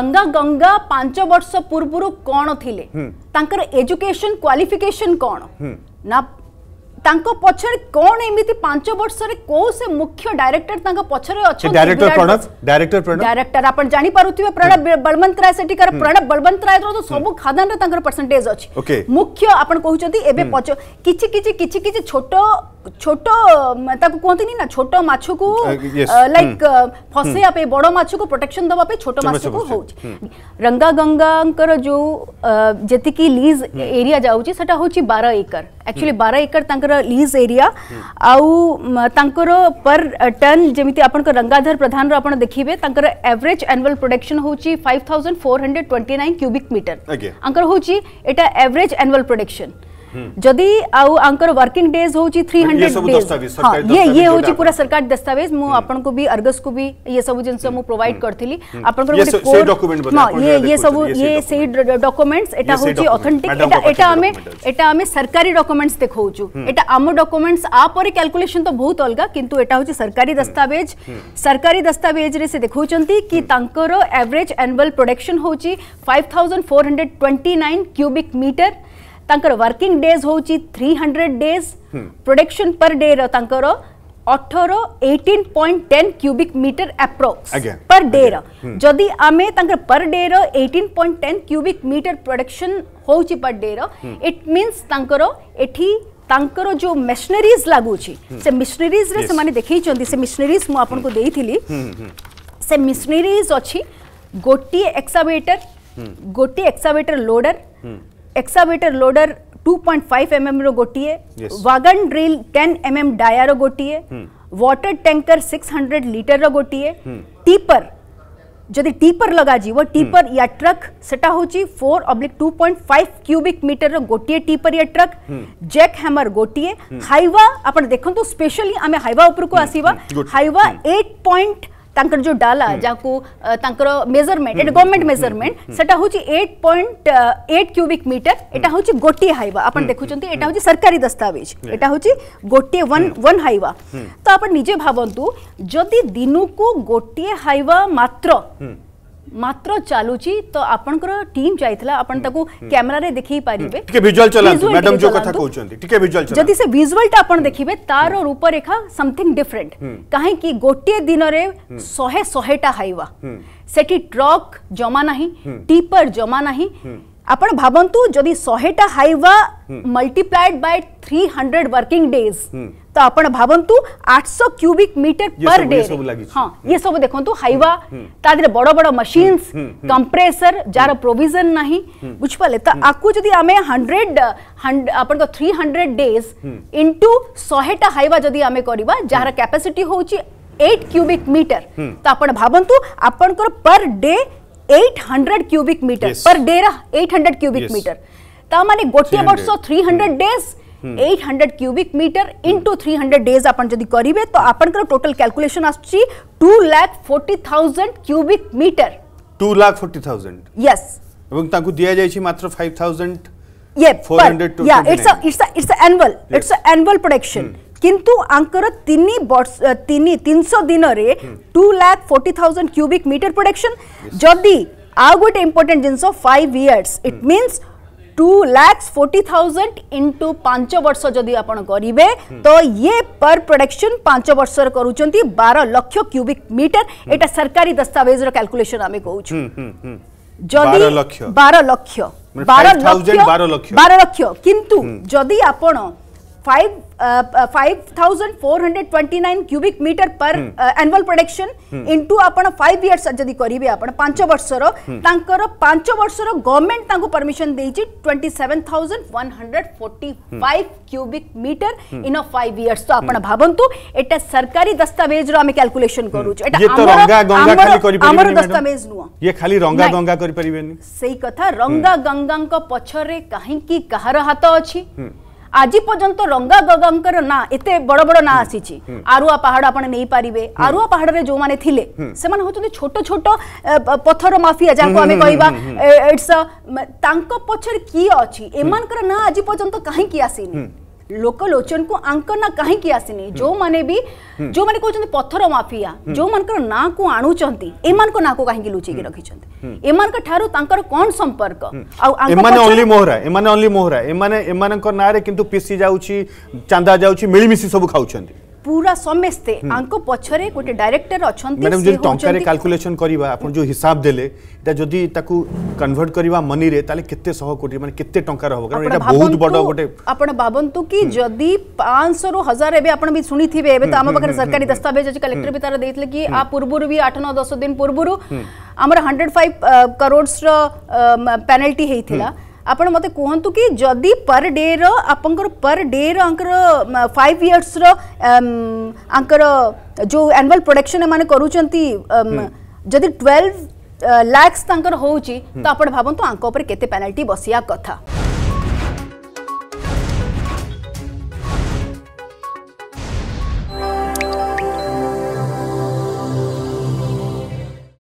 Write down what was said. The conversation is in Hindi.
गंगा गंगा पांच वर्ष पूर्व कौन थिले एजुकेशन हम्म। क्वालिफिकेशन कौन हम्म। ना तांको कौन एमिति पांच वर्ष से मुख्य डायरेक्टर तांको डायरेक्टर प्रणव डायरेक्टर प्रणव बलवंत राय सेटिकर हम्म। प्रणव बलवंत राय तो सब खादान परसेंटेज अछि मुख्य आपण कहउचंती एबे किछि छोट मतलब कहते ना छोट मछ को लाइक फसैया बड़ मछ को प्रोटेक्शन दवाई छोट मछ को हो रंगा गंगा जो uh, जीक hmm. hmm. लीज एरिया जाऊँगी से बार एकर एक्चुअली बार एकर लीज एरिया आउर पर uh, टन जमी आप रंगाधर प्रधान आप देखिए एवरेज एनुअल प्रोडक्शन हूँ five thousand four hundred twenty nine cubic metre हूँ एवरेज एनुअल प्रोडक्शन जदि आंकर वर्किंग डेज होची 300 डेज हां ये हाँ, ये हूँ पूरा सरकार दस्तावेज हम्म। को भी अर्गस को भी ये सब जिन प्रोवाइड हम्म। हम्म। करथिली हाँ, डकुमेंट्स सरकारी डकुमेंट्स देखौचु आम तो बहुत अलग कि सरकारी दस्तावेज सरकारी दस्तावेज से देखौचंती कि average annual production twenty nine cubic metre working days हूँ three hundred days production per day रो अठर eighteen point ten cubic metre approx per day रि आम पर डे रटीन point ten cubic metre production हूँ डे रट जो मेसनरीज लगुच हम्म. से मिशनरीज yes. से हम्म. देखते हम्म, से मिशनरीज मुझे दे से मिशनरीज अच्छी गोटे एक्सावेटर गोटे excavator loader excavator loader 2.5 MM रो गोटी है वागन ड्रिल 10 एम डाया रो गोटी है हम्म. वाटर टैंकर 600 लीटर रो गोटी है हम्म. टीपर जदि टीपर लगा जीव टीपर हम्म. या ट्रक सेटा होची 4 ऑब्लिक 2.5 क्यूबिक मीटर रो गोटी है टीपर या ट्रक जैक हैमर गोटी है हाइवा आपण देखंतो स्पेशली आमे हाइवा ऊपर को आसीबा हाइवा 8. ତାଙ୍କର ଯେଉଁ ଡାଲା ଯାହାକୁ ତାଙ୍କର ମେଜରମେଣ୍ଟ ଏଇଟା ଗଭର୍ଣ୍ଣମେଣ୍ଟ ମେଜରମେଣ୍ଟ ସେଟା ହେଉଛି eight point eight cubic metre ଏଇଟା ହେଉଛି ଗୋଟିଏ ହାଇୱା ଆପଣ ଦେଖୁଛନ୍ତି ଏଇଟା ହେଉଛି ସରକାରୀ ଦସ୍ତାବିଜ ଏଇଟା ହେଉଛି ଗୋଟିଏ ୱାନ୍ ୱାନ୍ ହାଇୱା ତ ଆପଣ ନିଜେ ଭାବନ୍ତୁ ଯଦି ଦିନକୁ ଗୋଟିଏ ହାଇୱା ମାତ୍ର मात्र चालुची तो आपणकर टीम चाहला आपण हम्म. ताकू कॅमेरा हम्म. रे देखि पारिबे टिके विजुअल चलांतु मॅडम जो कथा कहउचंती टिके विजुअल चला जदी से विजुअल टा आपण हम्म. देखिबे तार रूपरेखा समथिंग डिफरेंट काहे की गोटे दिन रे 100 100 टा हाईवा सेठी ट्रक जमा नाही टीपर जमा नाही आपण भाबंतु जदी 100 टा Hyva multiplied by 300 working days तो आप भावतु आठश क्यूबिक मीटर पर डे हाँ ये सब देखो हम्म, हाइवा तादे बड़ बड़ मशीन कंप्रेसर जार प्रोजन ना बुझे तो आपको जदि आम हंड्रेड आप थ्री हंड्रेड डेज इंटू शहेटा हाइवा जदि आम करवा जार कैपेसीटी हूँ एट क्यूबिक मीटर तो आप भावतु आप per day eight hundred cubic metre per day eight hundred cubic metre ताने गोटे वर्ष three hundred days eight hundred cubic metre into three hundred days आप जदि करेंगे तो आपंकर टोटल क्याल्कुलेसन आसू two lakh forty thousand cubic metre two lakh forty thousand yes এবং তাকে দিয়া যাইছি মাত্র 5000 yeah 400 to yeah it's a it's a it's a annual yes. it's a annual production hmm. किंतु आंकर तिनी वर्ष तिनी 300 दिन रे 2 लाख 40000 क्यूबिक मीटर प्रोडक्शन जदी आउ गोटे इंपोर्टेंट जिंस 5 years it means two lakhs forty thousand into पांच वर्ष जदि आप करेंगे तो ये पर प्रोडक्शन पांच वर्ष करुँच बार लक्ष क्यूबिक मीटर यहाँ सरकारी दस्तावेज रैलकुलेसन आम कौन बार लक्ष बार लक्ष मतलब बार लक्ष किंतु हम्म। जदि आपण 5429 cubic metre per annual production into आपण 5 इयर्स जदी करिवे आपण 5 वर्ष रो तांकर 5 वर्ष रो गवर्नमेंट तांको परमिशन देइची 27145 cubic metre in a 5 years तो आपण भाबंतु एटा सरकारी दस्तावेज रो आमे कैलकुलेशन करू करूच एटा रंगा गंगा खाली करि परिबे हमर दस्तावेज नु ये खाली रंगा गंगा करि नि सही कथा रंगा गंगा को पछरे काहे की कहार हाथ अछि আজি পর্যন্ত রঙ্গা গগাঙ্কর না এতে বড় বড় না আসিছি আরুয়া পাহাড় আপনি নেই পারিবে আরুয়া পাহাড়রে যে মানে থিলে সেমানে হচ্ছে ছোট ছোট পথর মাফিয়া যাকে আমি কইবা ইটস তাঙ্ক পছরে কি অছি এমানকর না আজি পর্যন্ত কাহিকি আসিনি लोकलोचन को आंकना कहीं आसनी जो माने भी जो माने कहते पथर माफिया जो मानकर ना को आणुंट को ना को कहीं लुचे रखी कौन संपर्क ओनली ओनली मोहरा मोहरा पिसी जाऊ चंदा जाऊ मिलमिशी सब खाऊ पूरा समस्ते हम्म। आंको पछरे गोटे डायरेक्टर अछंती मैडम जे टंका रे कैलकुलेशन करिबा आपण जो हिसाब देले एटा जदि ताकु कन्वर्ट करिबा मनी रे ताले केत्ते सह कोटी माने केत्ते टंका रहबो कारण एटा बहुत बड गोटे आपण बाबंतु कि जदि 500 रो 1000 एबे आपण भी सुनी थिबे एबे त हम बकर सरकारी हम्म, हम्म। दस्तावेज जे कलेक्टर भी तारा देइतले कि आ पूर्वरु भी 8 9 10 दिन पूर्वरु हमर 105 करोड़स रो पेनल्टी हेइथिला ଆପଣ ମୋତେ କୁହନ୍ତୁ କି ଯଦି ପର୍ ଡେ'ର ଆପଣଙ୍କର ପର୍ ଡେ'ର ଆଙ୍କର ଫାଇଭ୍ ଇୟର୍ସର ଆଙ୍କର ଯେଉଁ ଆନୁଆଲ୍ ପ୍ରଡକ୍ସନ୍ ଏମାନେ କରୁଛନ୍ତି ଯଦି ଟୁଏଲ୍ଭ ଲାକ୍ସ ତାଙ୍କର ହେଉଛି ତ ଆପଣ ଭାବନ୍ତୁ ଆଙ୍କ ଉପରେ କେତେ ପେନାଲ୍ଟି ବସିବା କଥା